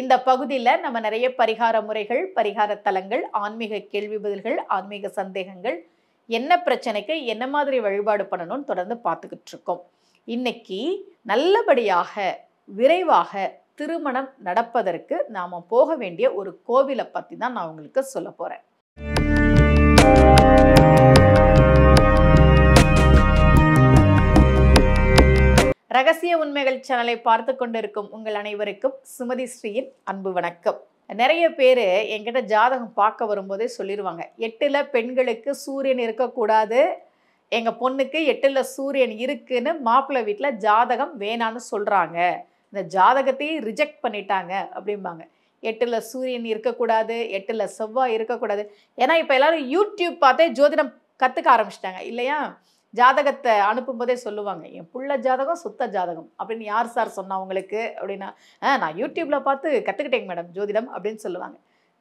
இந்த பகுதியில் நம்ம நிறைய பரிகார முறைகள் பரிகார தலங்கள் ஆன்மீக கேள்வி பதில்கள் ஆன்மீக சந்தேகங்கள் என்ன பிரச்சனைக்கு என்ன மாதிரி வழிபாடு பண்ணணும்னு தொடர்ந்து பார்த்துக்கிட்டு இருக்கோம் இன்னைக்கு நல்லபடியாக விரைவாக திருமணம் நடப்பதற்கு நாம் போக வேண்டிய ஒரு கோவிலை பற்றி தான் நான் உங்களுக்கு சொல்ல போகிறேன் ரகசிய உண்மைகள் சேனலை பார்த்து கொண்டிருக்கும் உங்கள் அனைவருக்கும் சுமதி ஸ்ரீயின் அன்பு வணக்கம் நிறைய பேர் என்கிட்ட ஜாதகம் பார்க்க வரும்போதே சொல்லிடுவாங்க எட்டில் பெண்களுக்கு சூரியன் இருக்கக்கூடாது எங்கள் பொண்ணுக்கு எட்டில் சூரியன் இருக்குன்னு மாப்பிள்ளை வீட்டில் ஜாதகம் வேணான்னு சொல்கிறாங்க இந்த ஜாதகத்தையும் ரிஜெக்ட் பண்ணிட்டாங்க அப்படிம்பாங்க எட்டில் சூரியன் இருக்கக்கூடாது எட்டில் செவ்வாய் இருக்கக்கூடாது ஏன்னா இப்போ எல்லோரும் யூடியூப் பார்த்தே ஜோதிடம் கற்றுக்க ஆரம்பிச்சிட்டாங்க இல்லையா ஜாதகத்தை அனுப்பும் போதே சொல்லுவாங்க என் புள்ள ஜாதகம் சுத்த ஜாதகம் அப்படின்னு யார் சார் சொன்னா உங்களுக்கு அப்படின்னா நான் யூடியூப்பில் பார்த்து கற்றுக்கிட்டேங்க மேடம் ஜோதிடம் அப்படின்னு சொல்லுவாங்க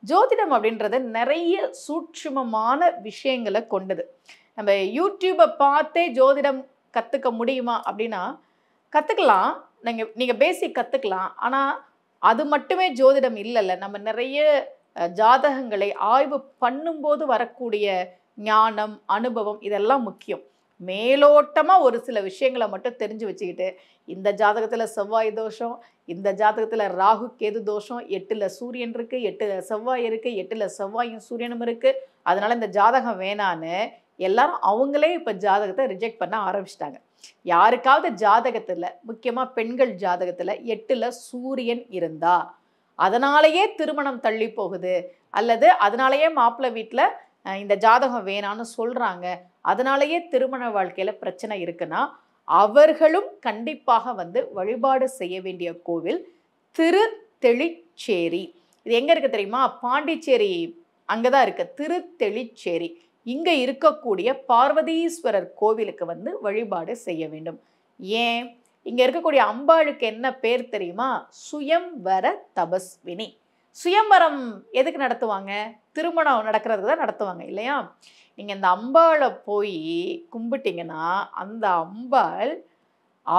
ஜோதிடம் அப்படின்றது நிறைய சூட்சுமமான விஷயங்களை கொண்டது நம்ம யூடியூப்பை பார்த்தே ஜோதிடம் கற்றுக்க முடியுமா அப்படின்னா கற்றுக்கலாம் நீங்கள் நீங்கள் பேசிக் கற்றுக்கலாம் ஆனால் அது மட்டுமே ஜோதிடம் இல்லைல்ல நம்ம நிறைய ஜாதகங்களை ஆய்வு பண்ணும்போது வரக்கூடிய ஞானம் அனுபவம் இதெல்லாம் முக்கியம் மேலோட்டமாக ஒரு சில விஷயங்களை மட்டும் தெரிஞ்சு வச்சுக்கிட்டு இந்த ஜாதகத்தில் செவ்வாய் தோஷம் இந்த ஜாதகத்தில் ராகு கேது தோஷம் எட்டில் சூரியன் இருக்குது எட்டில் செவ்வாய் இருக்குது எட்டில் செவ்வாயும் சூரியனும் இருக்குது அதனால் இந்த ஜாதகம் வேணான்னு எல்லாரும் அவங்களே இப்போ ஜாதகத்தை ரிஜெக்ட் பண்ண ஆரம்பிச்சிட்டாங்க யாருக்காவது ஜாதகத்தில் முக்கியமாக பெண்கள் ஜாதகத்தில் எட்டில் சூரியன் இருந்தா அதனாலேயே திருமணம் தள்ளி போகுது அல்லது அதனாலேயே மாப்பிள்ளை வீட்டில் இந்த ஜாதகம் வேணான்னு சொல்கிறாங்க அதனாலேயே திருமண வாழ்க்கையில் பிரச்சனை இருக்குன்னா அவர்களும் கண்டிப்பாக வந்து வழிபாடு செய்ய வேண்டிய கோவில் திரு தெளிச்சேரி இது எங்கே இருக்குது தெரியுமா பாண்டிச்சேரி அங்கே தான் இருக்குது திரு தெளிச்சேரி இங்கே இருக்கக்கூடிய பார்வதீஸ்வரர் கோவிலுக்கு வந்து வழிபாடு செய்ய வேண்டும் ஏன் இங்கே இருக்கக்கூடிய அம்பாளுக்கு என்ன பேர் தெரியுமா சுயம் வர தபஸ்வினி சுயம்பரம் எதுக்கு நடத்துவாங்க திருமணம் நடக்கிறதுக்கு தான் நடத்துவாங்க இல்லையா நீங்கள் இந்த அம்பாளை போய் கும்பிட்டிங்கன்னா அந்த அம்பாள்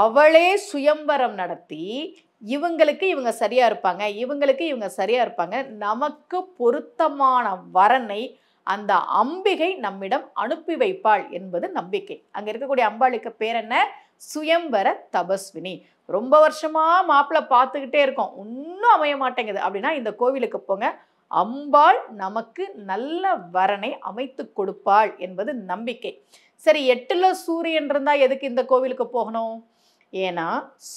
அவளே சுயம்பரம் நடத்தி இவங்களுக்கு இவங்க சரியாக இருப்பாங்க இவங்களுக்கு இவங்க சரியாக இருப்பாங்க நமக்கு பொருத்தமான வரனை அந்த அம்பிகை நம்மிடம் அனுப்பி வைப்பாள் என்பது நம்பிக்கை அங்கே இருக்கக்கூடிய அம்பாளுக்கு பேர் என்ன சுயம்பர தபஸ்வினி ரொம்ப வருஷமாக மாப்பிள்ளை பார்த்துக்கிட்டே இருக்கோம் ஒன்றும் அமைய மாட்டேங்குது அப்படின்னா இந்த கோவிலுக்கு போங்க அம்பாள் நமக்கு நல்ல வரனை அமைத்து கொடுப்பாள் என்பது நம்பிக்கை சரி எட்டில் சூரியன் இருந்தால் எதுக்கு இந்த கோவிலுக்கு போகணும் ஏன்னா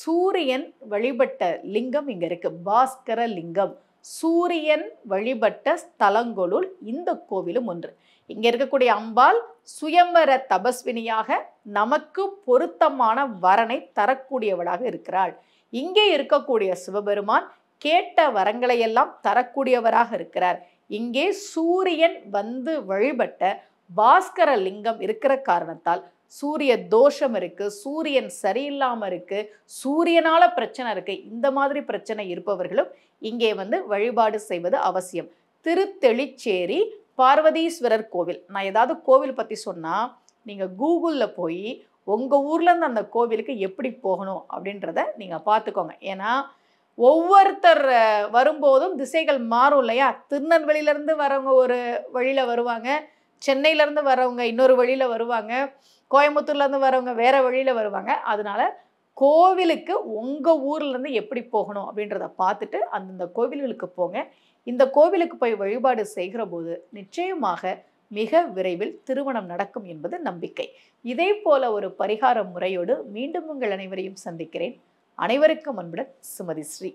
சூரியன் வழிபட்ட லிங்கம் இங்கே இருக்குது பாஸ்கர லிங்கம் சூரியன் வழிபட்ட ஸ்தலங்களுள் இந்த கோவிலும் ஒன்று இங்கே இருக்கக்கூடிய அம்பாள் சுயம்பர தபஸ்வினியாக நமக்கு பொருத்தமான வரனை தரக்கூடியவளாக இருக்கிறாள் இங்கே இருக்கக்கூடிய சிவபெருமான் கேட்ட வரங்களை எல்லாம் தரக்கூடியவராக இருக்கிறார் இங்கே சூரியன் வந்து வழிபட்ட பாஸ்கர லிங்கம் இருக்கிற காரணத்தால் சூரிய தோஷம் இருக்குது சூரியன் சரியில்லாமல் இருக்குது சூரியனால் பிரச்சனை இருக்குது இந்த மாதிரி பிரச்சனை இருப்பவர்களும் இங்கே வந்து வழிபாடு செய்வது அவசியம் திருத்தெளிச்சேரி பார்வதீஸ்வரர் கோவில் நான் ஏதாவது கோவில் பற்றி சொன்னால் நீங்கள் கூகுளில் போய் உங்கள் ஊர்லேருந்து அந்த கோவிலுக்கு எப்படி போகணும் அப்படின்றத நீங்கள் பார்த்துக்கோங்க ஏன்னா ஒவ்வொருத்தர் வரும்போதும் திசைகள் மாறும் இல்லையா திருநெல்வேலியிலேருந்து வரவங்க ஒரு வழியில் வருவாங்க சென்னையிலேருந்து வரவங்க இன்னொரு வழியில் வருவாங்க கோயம்புத்தூர்லேருந்து வரவங்க வேறு வழியில் வருவாங்க அதனால் கோவிலுக்கு உங்கள் ஊர்லேருந்து எப்படி போகணும் அப்படின்றத பார்த்துட்டு அந்தந்த கோவில்களுக்கு போங்க இந்த கோவிலுக்கு போய் வழிபாடு செய்கிற போது நிச்சயமாக மிக விரைவில் திருமணம் நடக்கும் என்பது நம்பிக்கை இதே போல ஒரு பரிகார முறையோடு மீண்டும் உங்கள் அனைவரையும் சந்திக்கிறேன் அனைவருக்கும் அன்புடன் சுமதி ஸ்ரீ